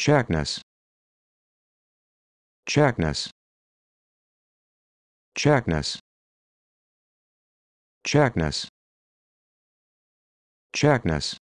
Checkness. Checkness. Checkness. Checkness. Checkness.